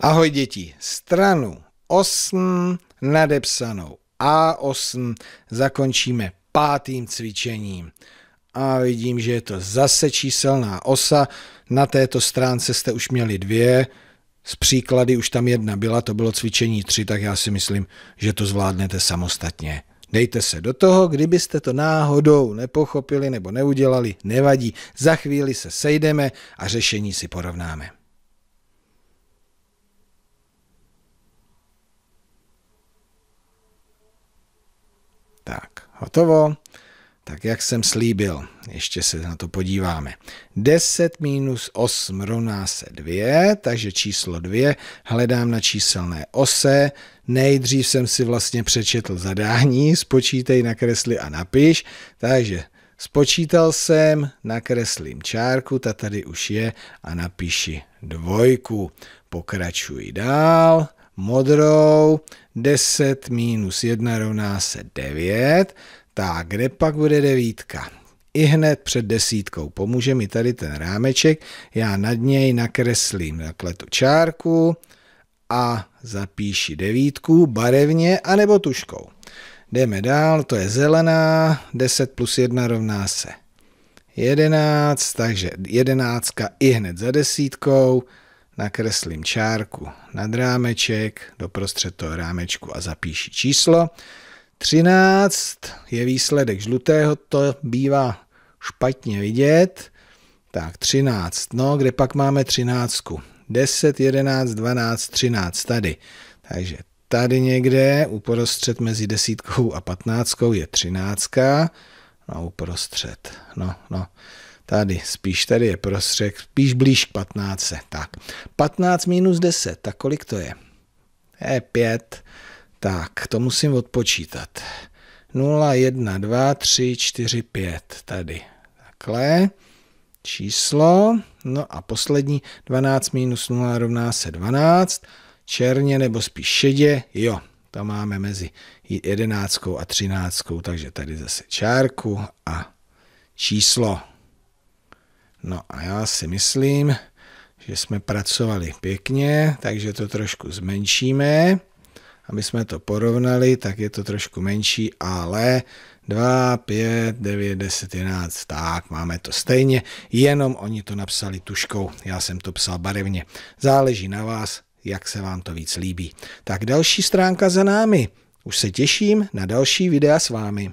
Ahoj děti, stranu 8 nadepsanou A8 zakončíme pátým cvičením. A vidím, že je to zase číselná osa. Na této stránce jste už měli dvě, z příklady už tam jedna byla, to bylo cvičení tři, tak já si myslím, že to zvládnete samostatně. Dejte se do toho, kdybyste to náhodou nepochopili nebo neudělali, nevadí, za chvíli se sejdeme a řešení si porovnáme. Hotovo? Tak jak jsem slíbil, ještě se na to podíváme. 10 minus 8 rovná se 2, takže číslo 2 hledám na číselné ose. Nejdřív jsem si vlastně přečetl zadání, spočítej, nakresli a napiš. Takže spočítal jsem, nakreslím čárku, ta tady už je a napíši dvojku. Pokračuji dál modrou. 10 minus 1 rovná se 9. Tak, kde pak bude devítka? I hned před desítkou pomůže mi tady ten rámeček. Já nad něj nakreslím takhle tu čárku a zapíši devítku barevně anebo tuškou. Jdeme dál, to je zelená, 10 plus 1 rovná se 11, takže jedenáctka i hned za desítkou, nakreslím čárku nad rámeček, doprostřed toho rámečku a zapíši číslo. 13 je výsledek žlutého, to bývá špatně vidět. Tak 13, no kde pak máme 13? 10, 11, 12, 13 tady. Takže tady někde uprostřed mezi desítkou a patnáctkou je 13. No uprostřed, no, no. Tady, spíš tady je prostřek, spíš blíž k 15. Tak, 15 minus 10, tak kolik to je? Je 5, tak to musím odpočítat. 0, 1, 2, 3, 4, 5, tady. Takhle, číslo, no a poslední, 12 minus 0 rovná se 12, černě nebo spíš šedě, jo, to máme mezi 11 a 13, takže tady zase čárku a číslo. No a já si myslím, že jsme pracovali pěkně, takže to trošku zmenšíme. Aby jsme to porovnali, tak je to trošku menší, ale 2, 5, 9, 10, 11, tak máme to stejně, jenom oni to napsali tuškou, já jsem to psal barevně. Záleží na vás, jak se vám to víc líbí. Tak další stránka za námi. Už se těším na další videa s vámi.